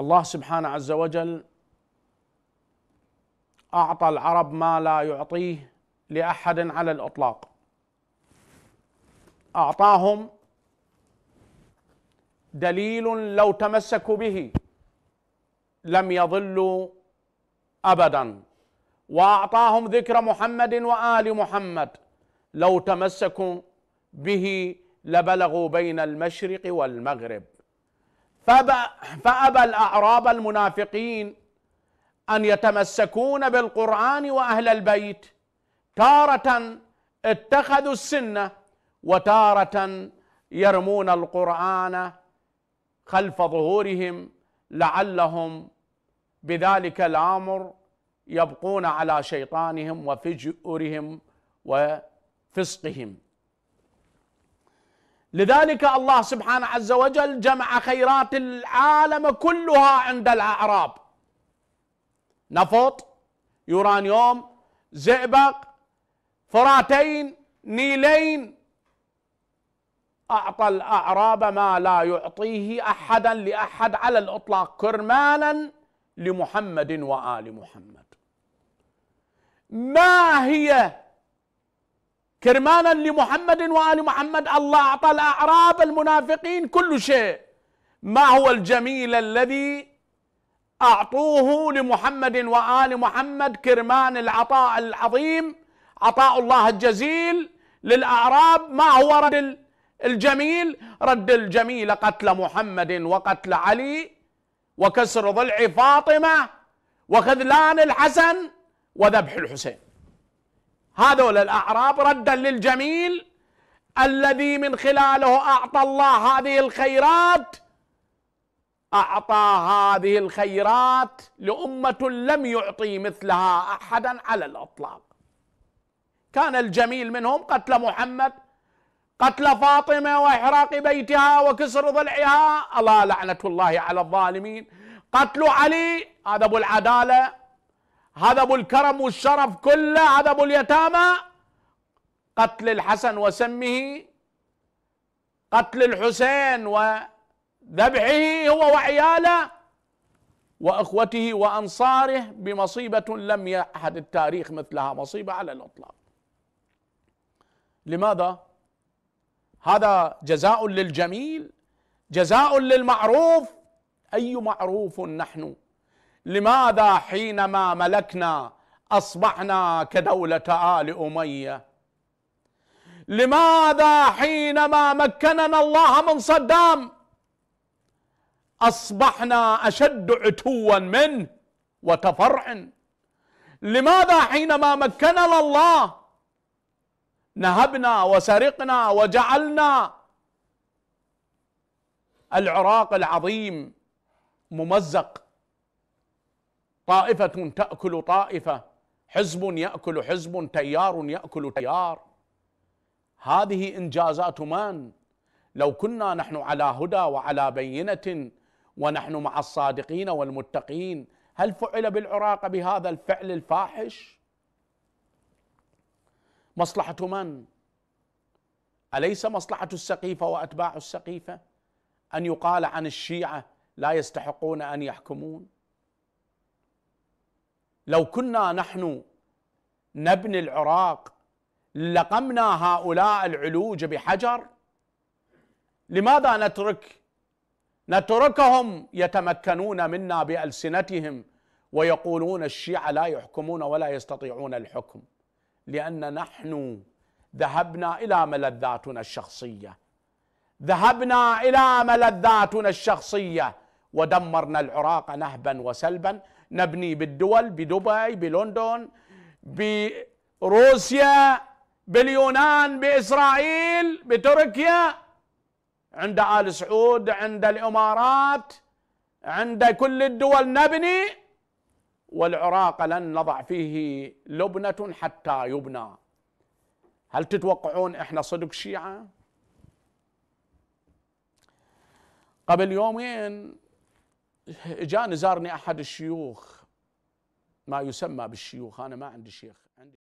الله سبحانه عز وجل اعطى العرب ما لا يعطيه لاحد على الاطلاق اعطاهم دليل لو تمسكوا به لم يضلوا ابدا واعطاهم ذكر محمد وال محمد لو تمسكوا به لبلغوا بين المشرق والمغرب فأبى الأعراب المنافقين أن يتمسكون بالقرآن وأهل البيت تارة اتخذوا السنة وتارة يرمون القرآن خلف ظهورهم لعلهم بذلك الامر يبقون على شيطانهم وفجورهم وفسقهم لذلك الله سبحانه عز وجل جمع خيرات العالم كلها عند الأعراب نفط يورانيوم زئبق فراتين نيلين أعطى الأعراب ما لا يعطيه أحدا لأحد على الإطلاق كرمانا لمحمد وآل محمد ما هي كرمانا لمحمد وآل محمد الله أعطى الأعراب المنافقين كل شيء ما هو الجميل الذي أعطوه لمحمد وآل محمد كرمان العطاء العظيم عطاء الله الجزيل للأعراب ما هو رد الجميل رد الجميل قتل محمد وقتل علي وكسر ضلع فاطمة وخذلان الحسن وذبح الحسين هذول الأعراب ردا للجميل الذي من خلاله أعطى الله هذه الخيرات أعطى هذه الخيرات لأمة لم يعطي مثلها أحدا على الإطلاق كان الجميل منهم قتل محمد قتل فاطمة وإحراق بيتها وكسر ضلعها الله لعنة الله على الظالمين قتل علي هذا أبو العدالة هذا الكرم والشرف كله ابو اليتامى قتل الحسن وسمه قتل الحسين وذبحه هو وعياله واخوته وانصاره بمصيبه لم يحد التاريخ مثلها مصيبه على الاطلاق لماذا هذا جزاء للجميل جزاء للمعروف اي معروف نحن لماذا حينما ملكنا اصبحنا كدوله ال اميه لماذا حينما مكننا الله من صدام اصبحنا اشد عتوا منه وتفرع لماذا حينما مكننا الله نهبنا وسرقنا وجعلنا العراق العظيم ممزق طائفة تأكل طائفة حزب يأكل حزب تيار يأكل تيار هذه إنجازات من لو كنا نحن على هدى وعلى بينة ونحن مع الصادقين والمتقين هل فعل بالعراق بهذا الفعل الفاحش مصلحة من أليس مصلحة السقيفة وأتباع السقيفة أن يقال عن الشيعة لا يستحقون أن يحكمون لو كنا نحن نبني العراق لقمنا هؤلاء العلوج بحجر لماذا نترك نتركهم يتمكنون منا بألسنتهم ويقولون الشيعة لا يحكمون ولا يستطيعون الحكم لأن نحن ذهبنا إلى ملذاتنا الشخصية ذهبنا إلى ملذاتنا الشخصية ودمرنا العراق نهبا وسلبا نبني بالدول بدبي بلندن بروسيا باليونان بإسرائيل بتركيا عند آل سعود عند الإمارات عند كل الدول نبني والعراق لن نضع فيه لبنة حتى يبنى هل تتوقعون احنا صدق شيعة قبل يومين جاني زارني احد الشيوخ ما يسمى بالشيوخ انا ما عندي شيخ عندي